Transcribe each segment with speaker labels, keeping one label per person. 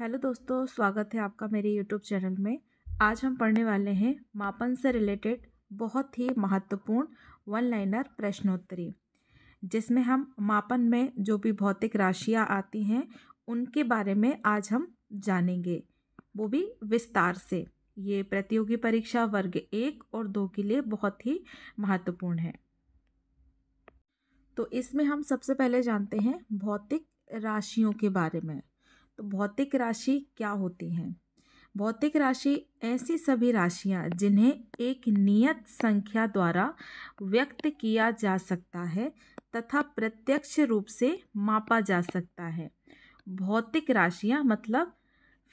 Speaker 1: hello दोस्तों स्वागत है आपका मेरे यूट्यूब चैनल में आज हम पढ़ने वाले हैं मापन से रिलेटेड बहुत ही महत्वपूर्ण वन लाइनर प्रश्नोत्तरी जिसमें हम मापन में जो भी भौतिक राशियाँ आती हैं उनके बारे में आज हम जानेंगे वो भी विस्तार से ये प्रतियोगी परीक्षा वर्ग एक और दो के लिए बहुत ही महत्वपूर्ण है तो इसमें हम सबसे पहले जानते हैं भौतिक राशियों के बारे में तो भौतिक राशि क्या होती हैं भौतिक राशि ऐसी सभी राशियाँ जिन्हें एक नियत संख्या द्वारा व्यक्त किया जा सकता है तथा प्रत्यक्ष रूप से मापा जा सकता है भौतिक राशियाँ मतलब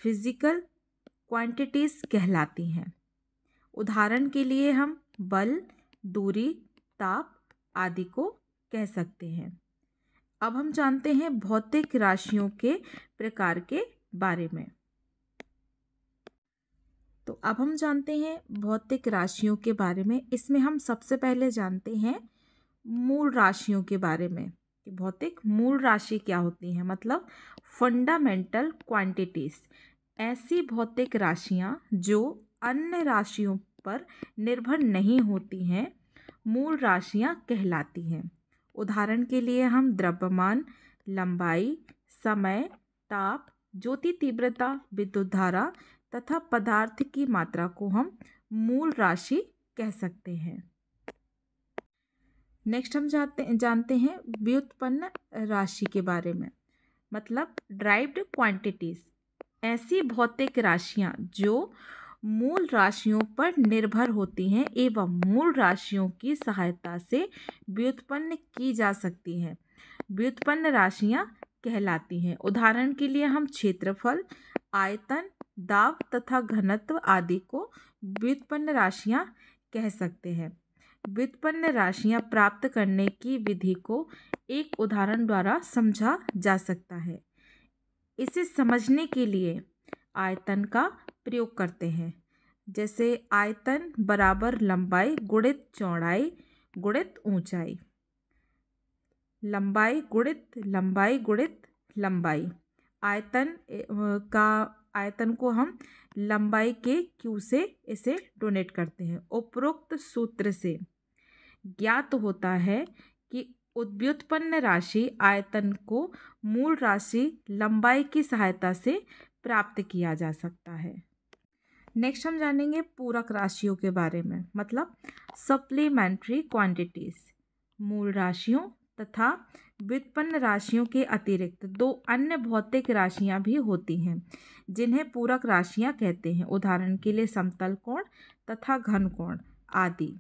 Speaker 1: फिजिकल क्वांटिटीज़ कहलाती हैं उदाहरण के लिए हम बल दूरी ताप आदि को कह सकते हैं अब हम जानते हैं भौतिक राशियों के प्रकार के बारे में तो अब हम जानते हैं भौतिक राशियों के बारे में इसमें हम सबसे पहले जानते हैं मूल राशियों के बारे में कि भौतिक मूल राशि क्या होती है मतलब फंडामेंटल क्वांटिटीज़ ऐसी भौतिक राशियाँ जो अन्य राशियों पर निर्भर नहीं होती हैं मूल राशियाँ कहलाती हैं उदाहरण के लिए हम द्रव्यमान लंबाई समय ताप ज्योति तीव्रता विद्युत धारा तथा पदार्थ की मात्रा को हम मूल राशि कह सकते हैं नेक्स्ट हम जाते जानते हैं व्युत्पन्न राशि के बारे में मतलब ड्राइव्ड क्वांटिटीज ऐसी भौतिक राशियाँ जो मूल राशियों पर निर्भर होती हैं एवं मूल राशियों की सहायता से व्युत्पन्न की जा सकती हैं व्युत्पन्न राशियाँ कहलाती हैं उदाहरण के लिए हम क्षेत्रफल आयतन दाब तथा घनत्व आदि को व्युत्पन्न राशियाँ कह सकते हैं व्युत्पन्न राशियाँ प्राप्त करने की विधि को एक उदाहरण द्वारा समझा जा सकता है इसे समझने के लिए आयतन का प्रयोग करते हैं जैसे आयतन बराबर लंबाई गुणित चौड़ाई गुणित ऊंचाई लंबाई गुणित लंबाई गुणित लंबाई आयतन का आयतन को हम लंबाई के क्यू से इसे डोनेट करते हैं उपरोक्त सूत्र से ज्ञात होता है कि उद्व्युत्पन्न राशि आयतन को मूल राशि लंबाई की सहायता से प्राप्त किया जा सकता है नेक्स्ट हम जानेंगे पूरक राशियों के बारे में मतलब सप्लीमेंट्री क्वांटिटीज़ मूल राशियों तथा व्युत्पन्न राशियों के अतिरिक्त दो अन्य भौतिक राशियां भी होती हैं जिन्हें पूरक राशियां कहते हैं उदाहरण के लिए समतल कोण तथा घन कोण आदि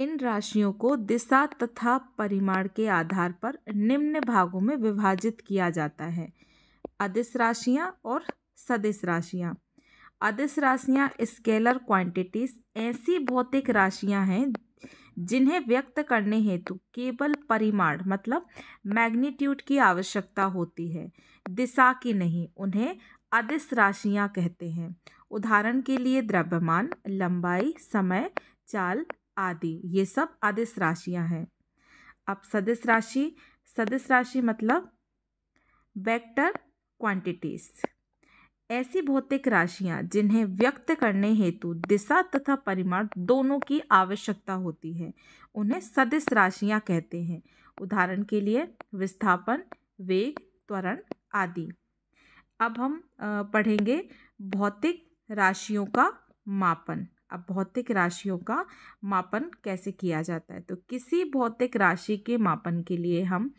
Speaker 1: इन राशियों को दिशा तथा परिमाण के आधार पर निम्न भागों में विभाजित किया जाता है अदिश राशियाँ और सदिश राशियाँ अदिश राशियाँ स्केलर क्वांटिटीज ऐसी भौतिक राशियाँ हैं जिन्हें व्यक्त करने हेतु केवल परिमाण मतलब मैग्नीट्यूड की आवश्यकता होती है दिशा की नहीं उन्हें अदिश राशियाँ कहते हैं उदाहरण के लिए द्रव्यमान लंबाई समय चाल आदि ये सब अदिश राशियाँ हैं अब सदिश राशि सदिश राशि मतलब वेक्टर क्वांटिटीज ऐसी भौतिक राशियां जिन्हें व्यक्त करने हेतु दिशा तथा परिमाण दोनों की आवश्यकता होती है उन्हें सदिश राशियां कहते हैं उदाहरण के लिए विस्थापन वेग त्वरण आदि अब हम पढ़ेंगे भौतिक राशियों का मापन अब भौतिक राशियों का मापन कैसे किया जाता है तो किसी भौतिक राशि के मापन के लिए हम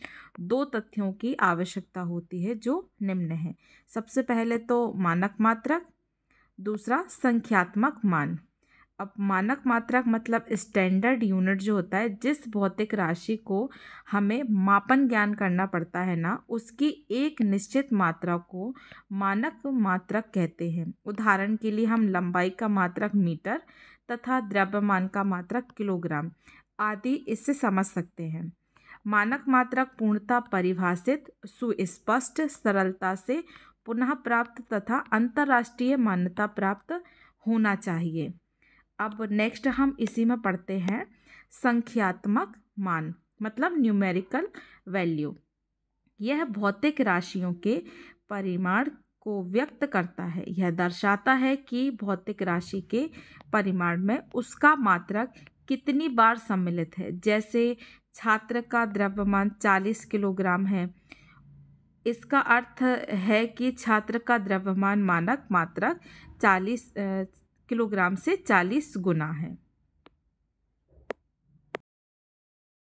Speaker 1: दो तथ्यों की आवश्यकता होती है जो निम्न है सबसे पहले तो मानक मात्रक दूसरा संख्यात्मक मान अब मानक मात्रक मतलब स्टैंडर्ड यूनिट जो होता है जिस भौतिक राशि को हमें मापन ज्ञान करना पड़ता है ना उसकी एक निश्चित मात्रा को मानक मात्रक कहते हैं उदाहरण के लिए हम लंबाई का मात्रक मीटर तथा द्रव्यमान का मात्रक किलोग्राम आदि इससे समझ सकते हैं मानक मात्रक पूर्णता परिभाषित सुस्पष्ट सरलता से पुनः प्राप्त तथा अंतर्राष्ट्रीय मान्यता प्राप्त होना चाहिए अब नेक्स्ट हम इसी में पढ़ते हैं संख्यात्मक मान मतलब न्यूमेरिकल वैल्यू यह भौतिक राशियों के परिमाण को व्यक्त करता है यह दर्शाता है कि भौतिक राशि के परिमाण में उसका मात्रक कितनी बार सम्मिलित है जैसे छात्र का द्रव्यमान चालीस किलोग्राम है इसका अर्थ है कि छात्र का द्रव्यमान मानक मात्रक चालीस किलोग्राम से 40 गुना है